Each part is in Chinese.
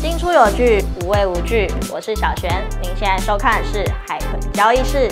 进出有据，无畏无惧。我是小璇，您现在收看是海豚交易室。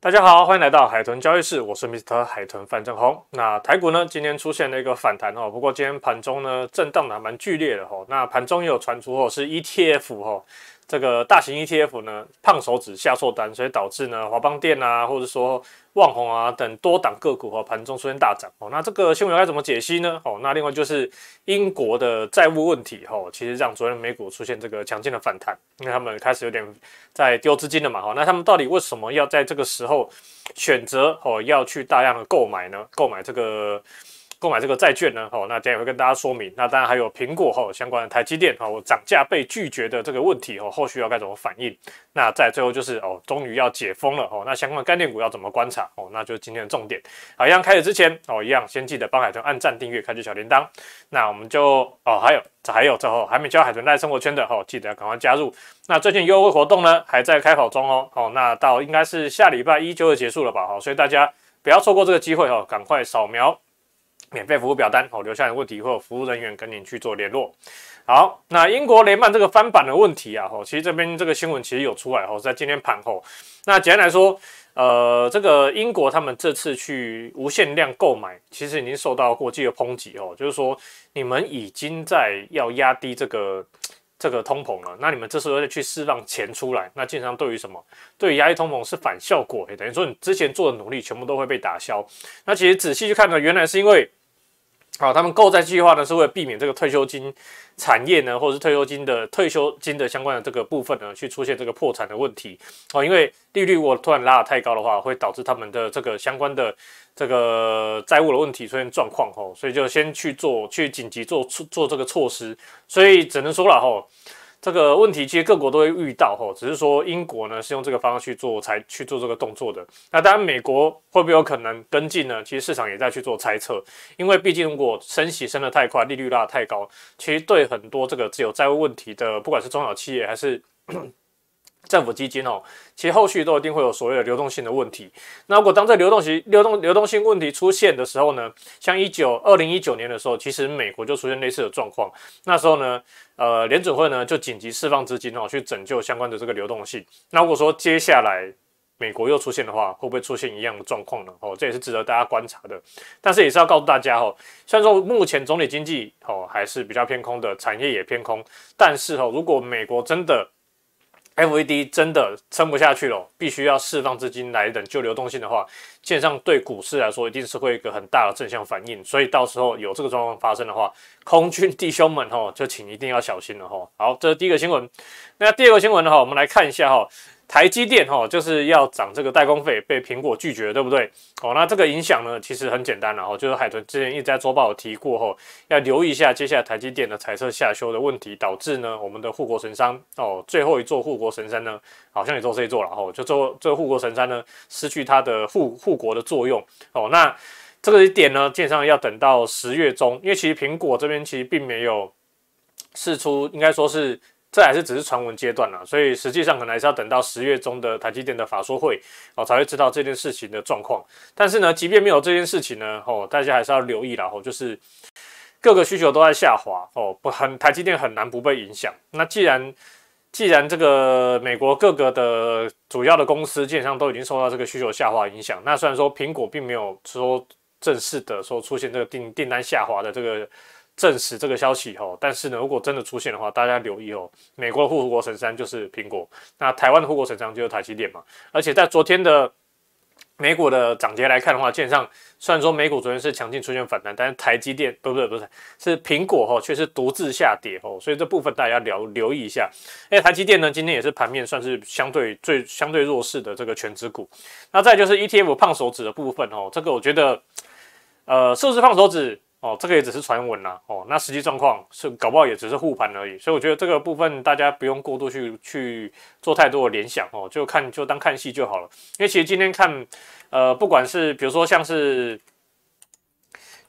大家好，欢迎来到海豚交易室，我是 Mr. 海豚范正宏。那台股呢，今天出现了一个反弹哦，不过今天盘中呢，震荡的还蛮剧烈的哦。那盘中也有传出哦，是 ETF 哦。这个大型 ETF 呢，胖手指下错单，所以导致呢华邦电啊，或者说旺宏啊等多档个股啊盘中出现大涨哦。那这个新闻该怎么解析呢？哦，那另外就是英国的债务问题哦，其实让昨天美股出现这个强劲的反弹，因为他们开始有点在丢资金了嘛。哈，那他们到底为什么要在这个时候选择哦要去大量的购买呢？购买这个。购买这个债券呢？哦，那今天也会跟大家说明。那当然还有苹果哦，相关的台积电哦，涨价被拒绝的这个问题哦，后续要该怎么反应？那在最后就是哦，终于要解封了哦，那相关的概念股要怎么观察哦？那就是今天的重点。好，一样开始之前哦，一样先记得帮海豚按赞订阅，开启小铃铛。那我们就哦，还有这还有最后还没加海豚在生活圈的哦，记得要赶快加入。那最近优惠活动呢，还在开跑中哦。哦，那到应该是下礼拜一就会结束了吧？哦，所以大家不要错过这个机会哦，赶快扫描。免费服务表单，我留下的问题或服务人员跟你去做联络。好，那英国雷曼这个翻版的问题啊，哦，其实这边这个新闻其实有出来哦，在今天盘后。那简单来说，呃，这个英国他们这次去无限量购买，其实已经受到国际的抨击哦，就是说你们已经在要压低这个这个通膨了，那你们这时候再去释放钱出来，那经常对于什么，对于压抑通膨是反效果，等于说你之前做的努力全部都会被打消。那其实仔细去看呢，原来是因为。好，他们购债计划呢，是为了避免这个退休金产业呢，或者是退休金的退休金的相关的这个部分呢，去出现这个破产的问题。哦，因为利率我突然拉得太高的话，会导致他们的这个相关的这个债务的问题出现状况。哦，所以就先去做，去紧急做出做这个措施。所以只能说了，吼。这个问题其实各国都会遇到吼，只是说英国呢是用这个方式去做才去做这个动作的。那当然，美国会不会有可能跟进呢？其实市场也在去做猜测，因为毕竟如果升息升的太快，利率拉太高，其实对很多这个自有债务问题的，不管是中小企业还是。政府基金哦，其实后续都一定会有所谓的流动性的问题。那如果当这流动性流动流动性问题出现的时候呢，像一九二零一九年的时候，其实美国就出现类似的状况。那时候呢，呃，联准会呢就紧急释放资金哦，去拯救相关的这个流动性。那如果说接下来美国又出现的话，会不会出现一样的状况呢？哦，这也是值得大家观察的。但是也是要告诉大家哦，虽然说目前总体经济哦还是比较偏空的，产业也偏空，但是哦，如果美国真的，FED 真的撑不下去了，必须要释放资金来等救流动性的话，线上对股市来说一定是会一个很大的正向反应，所以到时候有这个状况发生的话，空军弟兄们哈就请一定要小心了哈。好，这是第一个新闻，那第二个新闻的话，我们来看一下哈。台积电哈就是要涨这个代工费，被苹果拒绝，对不对？哦，那这个影响呢，其实很简单了哈，就是海豚之前一直在周报提过，哈，要留意一下接下来台积电的彩色下修的问题，导致呢我们的护国神山哦，最后一座护国神山呢，好像也做这一座了哈，就做这护国神山呢，失去它的护护国的作用哦。那这个点呢，建商要等到十月中，因为其实苹果这边其实并没有释出，应该说是。这还是只是传闻阶段了，所以实际上可能还是要等到十月中的台积电的法说会哦，才会知道这件事情的状况。但是呢，即便没有这件事情呢，哦，大家还是要留意啦，哦，就是各个需求都在下滑哦，不很台积电很难不被影响。那既然既然这个美国各个的主要的公司基本上都已经受到这个需求下滑影响，那虽然说苹果并没有说正式的说出现这个订订单下滑的这个。证实这个消息以后，但是呢，如果真的出现的话，大家留意哦。美国的护国神山就是苹果，那台湾的护国神山就是台积电嘛。而且在昨天的美股的涨跌来看的话，线上虽然说美股昨天是强劲出现反弹，但是台积电不是不是是苹果哦，却是独自下跌哦。所以这部分大家留留意一下。哎，台积电呢，今天也是盘面算是相对最相对弱势的这个全指股。那再就是 ETF 胖手指的部分哦，这个我觉得呃，是不是胖手指。哦，这个也只是传闻啦，哦，那实际状况是搞不好也只是护盘而已。所以我觉得这个部分大家不用过度去去做太多的联想哦，就看就当看戏就好了。因为其实今天看，呃，不管是比如说像是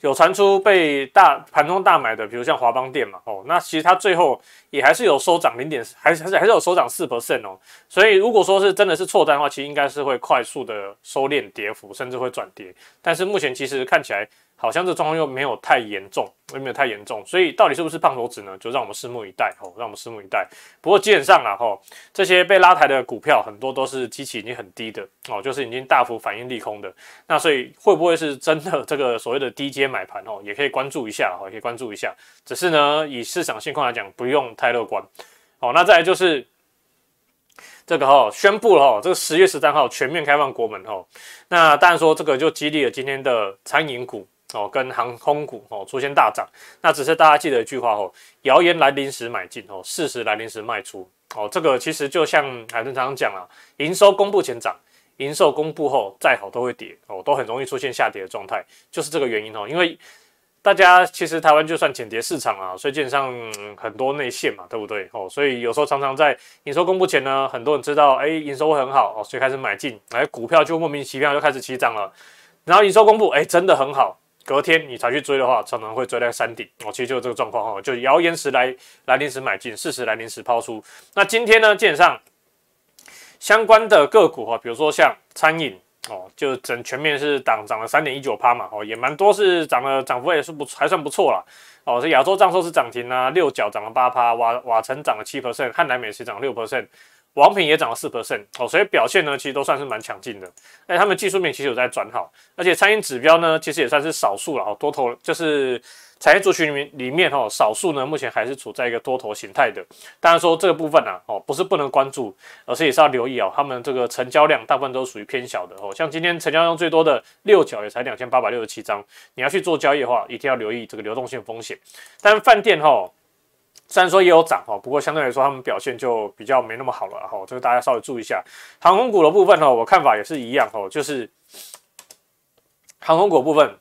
有传出被大盘中大买的，比如像华邦电嘛，哦，那其实它最后也还是有收涨零点，还是还是还是有收涨四 percent 哦。所以如果说是真的是错单的话，其实应该是会快速的收敛跌幅，甚至会转跌。但是目前其实看起来。好像这状况又没有太严重，又没有太严重，所以到底是不是胖手指呢？就让我们拭目以待哦，让我们拭目以待。不过基本上啊，吼，这些被拉抬的股票很多都是机器已经很低的哦，就是已经大幅反应利空的。那所以会不会是真的这个所谓的低阶买盘哦，也可以关注一下哦，可以关注一下。只是呢，以市场现况来讲，不用太乐观哦。那再来就是这个哈，宣布了哦，这个十月十三号全面开放国门哦。那当然说这个就激励了今天的餐饮股。哦，跟航空股哦出现大涨，那只是大家记得一句话哦：谣言来临时买进哦，事实来临时卖出哦。这个其实就像海豚常常讲啊，营收公布前涨，营收公布后再好都会跌哦，都很容易出现下跌的状态，就是这个原因哦。因为大家其实台湾就算浅碟市场啊，所以基本上很多内线嘛，对不对哦？所以有时候常常在营收公布前呢，很多人知道哎营收会很好哦，所以开始买进，哎股票就莫名其妙就开始起涨了，然后营收公布，哎真的很好。隔天你才去追的话，常常会追在山顶。哦，其实就这个状况哈，就谣言时来来临时买进，事实来临时抛出。那今天呢，基本上相关的个股哈，比如说像餐饮哦，就整全面是涨涨了三点一九趴嘛，哦，也蛮多是涨了，涨幅也是不还算不错了。哦，这亚洲藏寿是涨停啊，六角涨了八趴，瓦瓦城涨了七 percent，汉南美食涨六 percent，王品也涨了四 percent。哦，所以表现呢，其实都算是蛮强劲的。哎，他们技术面其实有在转好，而且餐饮指标呢，其实也算是少数了。哦，多头就是。产业族群里面，里面哦，少数呢，目前还是处在一个多头形态的。当然说这个部分呢，哦，不是不能关注，而是也是要留意哦。他们这个成交量大部分都属于偏小的哦。像今天成交量最多的六角也才两千八百六十七张，你要去做交易的话，一定要留意这个流动性风险。但饭店哦，虽然说也有涨哦，不过相对来说他们表现就比较没那么好了哦。这个大家稍微注意一下。航空股的部分呢，我看法也是一样哦，就是航空股部分。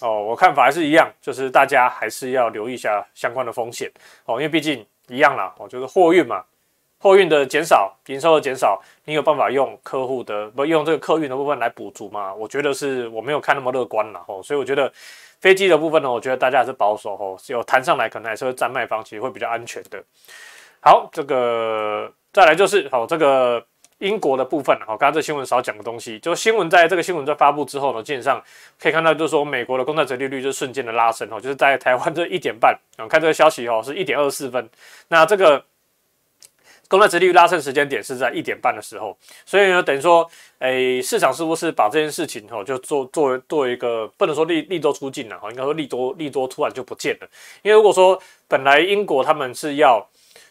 哦，我看法还是一样，就是大家还是要留意一下相关的风险哦，因为毕竟一样啦，哦，就是货运嘛，货运的减少，营收的减少，你有办法用客户的不用这个客运的部分来补足吗？我觉得是我没有看那么乐观啦，哦，所以我觉得飞机的部分呢，我觉得大家还是保守哦，有谈上来可能还是会占卖方，其实会比较安全的。好，这个再来就是好这个。英国的部分好，刚刚这新闻少讲的东西，就是新闻在这个新闻在发布之后呢，基本上可以看到，就是说美国的公债折利率就瞬间的拉升哦，就是在台湾这一点半啊，看这个消息哦，是一点二十四分，那这个公债折利率拉升时间点是在一点半的时候，所以呢，等于说，哎，市场是不是把这件事情哈，就做做做一个不能说利利多出尽了哈，应该说利多利多突然就不见了，因为如果说本来英国他们是要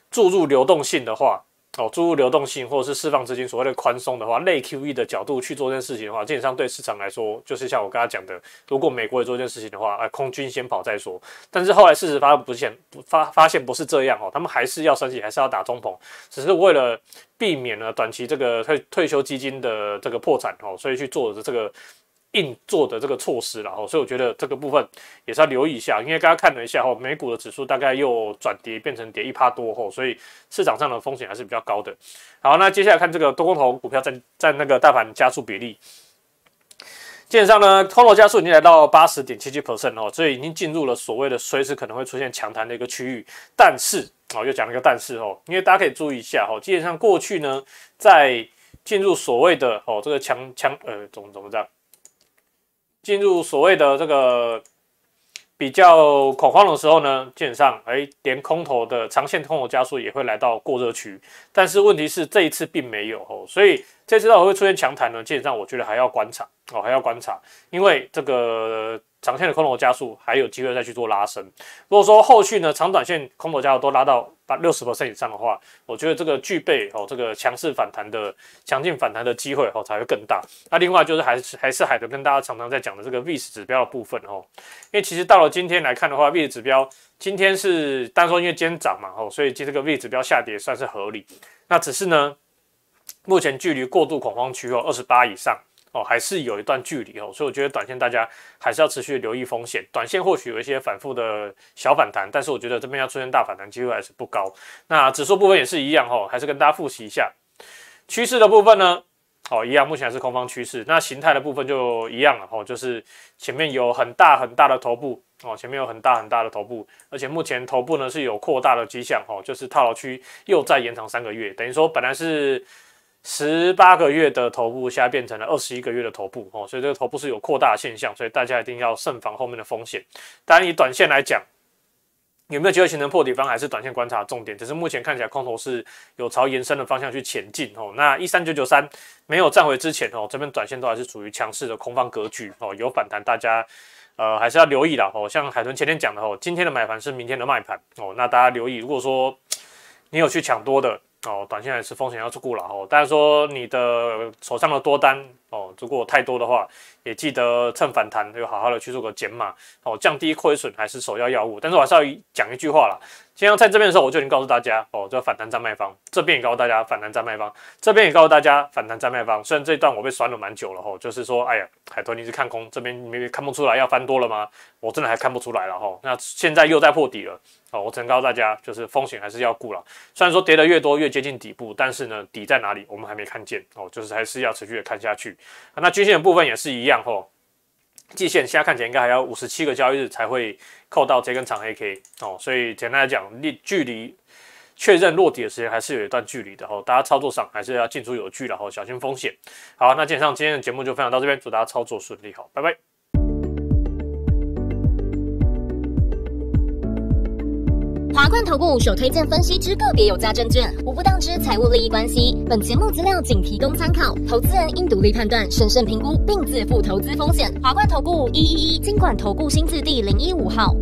注入流动性的话。哦，注入流动性或者是释放资金，所谓的宽松的话，类 QE 的角度去做这件事情的话，基本上对市场来说，就是像我刚刚讲的，如果美国也做一件事情的话，哎，空军先跑再说。但是后来事实发不现不发发现不是这样哦，他们还是要升级，还是要打中鹏，只是为了避免呢短期这个退退休基金的这个破产哦，所以去做的这个。硬做的这个措施了哈，所以我觉得这个部分也是要留意一下，因为刚刚看了一下哈，美股的指数大概又转跌变成跌一趴多哈，所以市场上的风险还是比较高的。好，那接下来看这个多空头股票占占那个大盘加速比例，基本上呢，拖罗加速已经来到八十点七七 percent 哦，所以已经进入了所谓的随时可能会出现强弹的一个区域。但是哦，又讲了一个但是哦，因为大家可以注意一下哈，基本上过去呢，在进入所谓的哦这个强强呃怎怎么讲？进入所谓的这个比较恐慌的时候呢，基本上，哎，连空头的长线空头加速也会来到过热区。但是问题是这一次并没有，哦，所以这次会会出现强弹呢？基本上我觉得还要观察哦，还要观察，因为这个。长线的空头加速还有机会再去做拉升。如果说后续呢长短线空头加速都拉到把六十 percent 以上的话，我觉得这个具备哦这个强势反弹的强劲反弹的机会哦才会更大。那另外就是还是还是海德跟大家常常在讲的这个 VIS 指标的部分哦，因为其实到了今天来看的话，VIS 指标今天是单说因为今天涨嘛哦，所以今这个 VIS 指标下跌算是合理。那只是呢，目前距离过度恐慌区哦二十八以上。哦，还是有一段距离哦，所以我觉得短线大家还是要持续留意风险。短线或许有一些反复的小反弹，但是我觉得这边要出现大反弹机会还是不高。那指数部分也是一样哦，还是跟大家复习一下趋势的部分呢。哦，一样，目前还是空方趋势。那形态的部分就一样了哦，就是前面有很大很大的头部哦，前面有很大很大的头部，而且目前头部呢是有扩大的迹象哦，就是套牢区又再延长三个月，等于说本来是。十八个月的头部，现在变成了二十一个月的头部哦，所以这个头部是有扩大现象，所以大家一定要慎防后面的风险。当然，以短线来讲，有没有机会形成破底方，还是短线观察重点。只是目前看起来，空头是有朝延伸的方向去前进哦。那一三九九三没有站回之前哦，这边短线都还是属于强势的空方格局哦，有反弹，大家呃还是要留意啦哦。像海豚前天讲的哦，今天的买盘是明天的卖盘哦，那大家留意，如果说你有去抢多的。哦，短线还是风险要出顾了哦。但是说你的手上的多单。哦，如果太多的话，也记得趁反弹就好好的去做个减码哦，降低亏损还是首要要务。但是我还是要讲一句话啦，今天在这边的时候我就已经告诉大家哦，这反弹在卖方这边也告诉大家，反弹在卖方这边也告诉大家，反弹在卖方。虽然这一段我被拴了蛮久了哈，就是说，哎呀，海豚你是看空，这边明明看不出来要翻多了吗？我真的还看不出来了哈。那现在又在破底了哦，我只能告诉大家，就是风险还是要顾了。虽然说跌的越多越接近底部，但是呢，底在哪里我们还没看见哦，就是还是要持续的看下去。那均线的部分也是一样吼，季线现在看起来应该还要五十七个交易日才会扣到这根长黑 K 哦，所以简单来讲，离距离确认落底的时间还是有一段距离的吼，大家操作上还是要进出有距然吼，小心风险。好，那基本上今天的节目就分享到这边，祝大家操作顺利，好，拜拜。华冠投顾所推荐分析之个别有价证券无不当之财务利益关系。本节目资料仅提供参考，投资人应独立判断、审慎评估，并自负投资风险。华冠投顾一一一经管投顾新字第零一五号。